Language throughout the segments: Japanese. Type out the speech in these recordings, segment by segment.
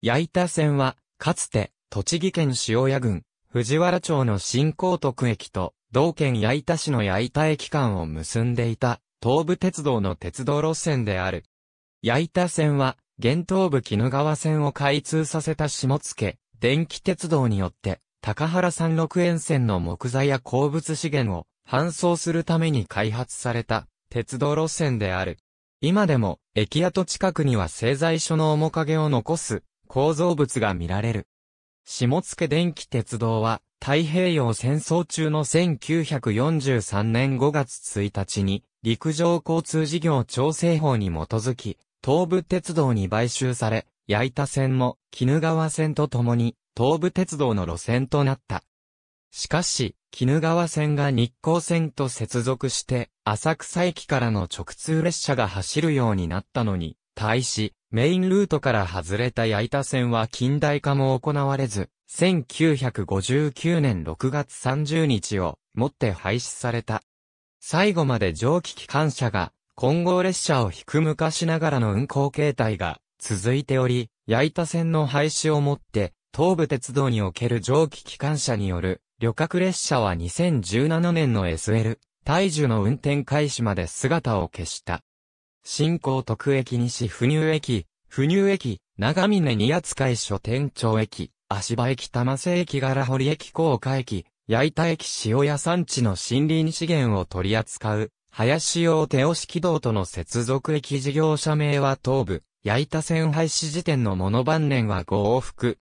矢板線は、かつて、栃木県塩谷郡、藤原町の新高徳駅と、同県矢板市の矢板駅間を結んでいた、東武鉄道の鉄道路線である。矢板線は、現東部鬼怒川線を開通させた下野、電気鉄道によって、高原山陸沿線の木材や鉱物資源を搬送するために開発された鉄道路線である。今でも駅跡近くには製材所の面影を残す構造物が見られる。下野電気鉄道は太平洋戦争中の1943年5月1日に陸上交通事業調整法に基づき東武鉄道に買収され、矢板線も絹川線と共に東武鉄道の路線となった。しかし、絹川線が日光線と接続して、浅草駅からの直通列車が走るようになったのに、対し、メインルートから外れた矢板線は近代化も行われず、1959年6月30日をもって廃止された。最後まで蒸気機関車が混合列車を引く昔ながらの運行形態が続いており、矢板線の廃止をもって、東武鉄道における蒸気機関車による旅客列車は2017年の SL、大樹の運転開始まで姿を消した。新港徳駅西不入駅、不入駅、長峰に扱い書店町駅、足場駅玉瀬駅柄堀駅高架駅、八板駅塩屋産地の森林資源を取り扱う、林用手押し軌道との接続駅事業者名は東部、八板線廃止時点のもの晩年は5往復。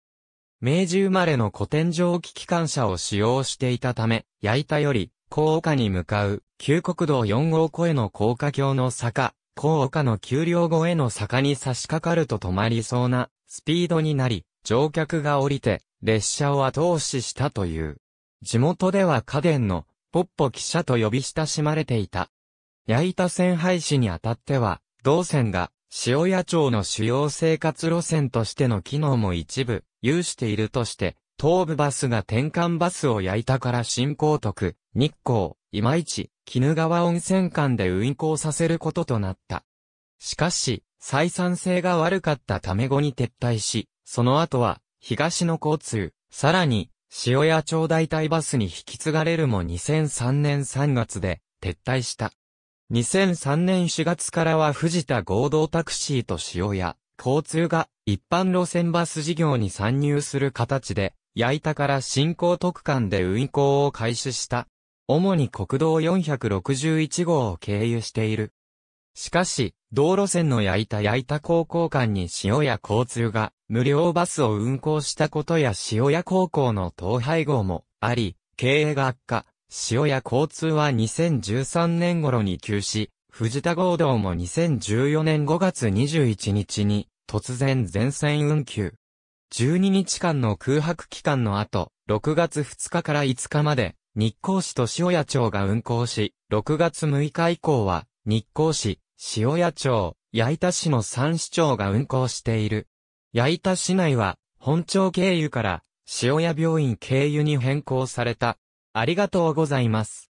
明治生まれの古典蒸気機関車を使用していたため、八板より、高架に向かう、旧国道4号越えの高架橋の坂、高岡の給料後への坂に差し掛かると止まりそうなスピードになり、乗客が降りて列車を後押ししたという。地元では家電のポッポ汽車と呼び親しまれていた。焼板線廃止にあたっては、同線が塩屋町の主要生活路線としての機能も一部有しているとして、東武バスが転換バスを焼いたから新高徳、日光、今市、鬼怒川温泉間で運行させることとなった。しかし、採算性が悪かったため後に撤退し、その後は、東の交通、さらに、塩屋町代替バスに引き継がれるも2003年3月で、撤退した。2003年4月からは藤田合同タクシーと塩屋、交通が一般路線バス事業に参入する形で、矢板から新興特間で運行を開始した。主に国道461号を経由している。しかし、道路線の焼いた焼いた高校間に塩屋交通が無料バスを運行したことや塩屋高校の統廃合もあり、経営が悪化。塩屋交通は2013年頃に休止、藤田合同も2014年5月21日に突然全線運休。12日間の空白期間の後、6月2日から5日まで日光市と塩谷町が運行し、6月6日以降は、日光市、塩谷町、矢板市の3市町が運行している。矢板市内は、本町経由から、塩谷病院経由に変更された。ありがとうございます。